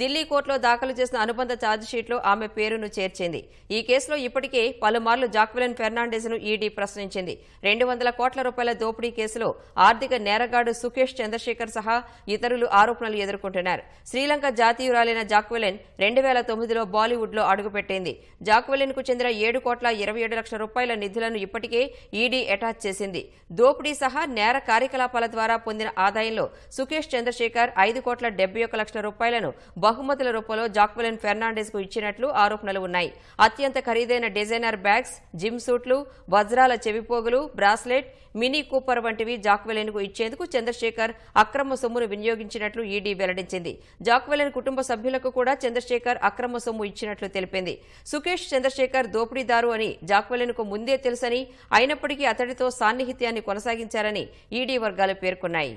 ఢిల్లీ కోర్టులో దాఖలు చేసిన అనుబంధ ఛార్జిషీట్లో ఆమె పేరును చేర్చింది ఈ కేసులో ఇప్పటికే పలుమార్లు జాక్వెలిన్ ను ఈడీ ప్రశ్నించింది రెండు వందల కోట్ల రూపాయల దోపిడీ కేసులో ఆర్థిక నేరగాడు సుఖేష్ చంద్రశేఖర్ సహా ఇతరులు ఆరోపణలు ఎదుర్కొంటున్నారు శ్రీలంక జాతీయురాలైన జాక్వెలిన్ రెండు వేల తొమ్మిదిలో బాలీవుడ్లో అడుగుపెట్టింది జాక్వెలిన్కు చెందిన ఏడు కోట్ల ఇరవై ఏడు లక్షల రూపాయల నిధులను ఇప్పటికే ఈడీ అటాచ్ చేసింది దోపిడీ సహా నేర కార్యకలాపాల ద్వారా పొందిన ఆదాయంలో సుఖేష్ చంద్రశేఖర్ ఐదు కోట్ల డెబ్బై లక్షల రూపాయలను బహుమతుల రూపంలో జాక్వెలిన్ ఫెర్నాండెస్ కు ఇచ్చినట్లు ఆరోపణలు ఉన్నాయి అత్యంత ఖరీదైన డిజైనర్ బ్యాగ్స్ జిమ్ సూట్లు వజ్రాల చెవిపోగులు బ్రాస్లెట్ మినీ కూపర్ వంటివి జాక్వెలిన్ కు ఇచ్చేందుకు చంద్రశేఖర్ అక్రమ సొమ్మును వినియోగించినట్లు ఈడీ వెల్లడించింది జాక్వెలిన్ కుటుంబ సభ్యులకు కూడా చంద్రశేఖర్ అక్రమ సొమ్ము ఇచ్చినట్లు తెలిపింది సుకేష్ చంద్రశేఖర్ దోపిడీదారు అని జాక్వెలిన్ కు ముందే తెలుసని అయినప్పటికీ అతడితో సాన్నిహిత్యాన్ని కొనసాగించారని ఈడీ వర్గాలు పేర్కొన్నాయి